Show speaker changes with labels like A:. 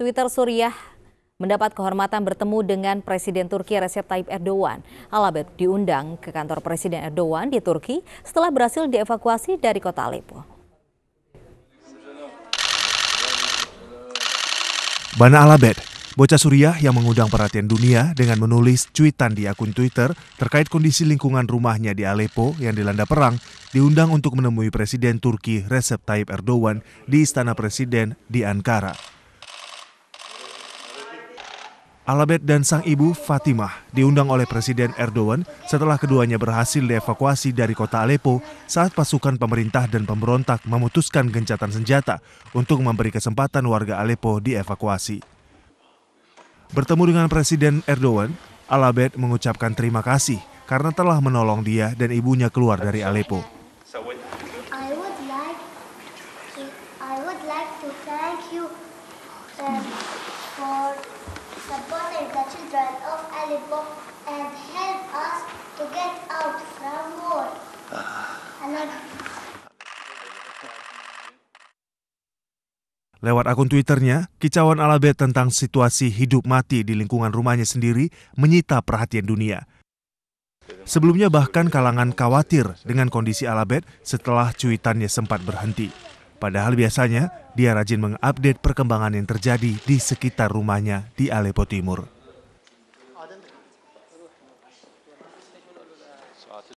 A: Twitter Suriah mendapat kehormatan bertemu dengan Presiden Turki Recep Tayyip Erdogan. Alabet diundang ke kantor Presiden Erdogan di Turki setelah berhasil dievakuasi dari kota Aleppo. Bana Alabed, bocah Suriah yang mengundang perhatian dunia dengan menulis cuitan di akun Twitter terkait kondisi lingkungan rumahnya di Aleppo yang dilanda perang, diundang untuk menemui Presiden Turki Recep Tayyip Erdogan di Istana Presiden di Ankara. Alabet dan sang ibu Fatimah diundang oleh Presiden Erdogan setelah keduanya berhasil dievakuasi dari kota Aleppo saat pasukan pemerintah dan pemberontak memutuskan gencatan senjata untuk memberi kesempatan warga Aleppo dievakuasi. Bertemu dengan Presiden Erdogan, Alabet mengucapkan terima kasih karena telah menolong dia dan ibunya keluar dari Aleppo
B: children of Aleppo and help us to get out from war.
A: Lewat akun Twitternya, kicauan Alabet tentang situasi hidup mati di lingkungan rumahnya sendiri menyita perhatian dunia. Sebelumnya bahkan kalangan khawatir dengan kondisi Alabet setelah cuitannya sempat berhenti. Padahal biasanya dia rajin mengupdate perkembangan yang terjadi di sekitar rumahnya di Aleppo Timur.
B: 아,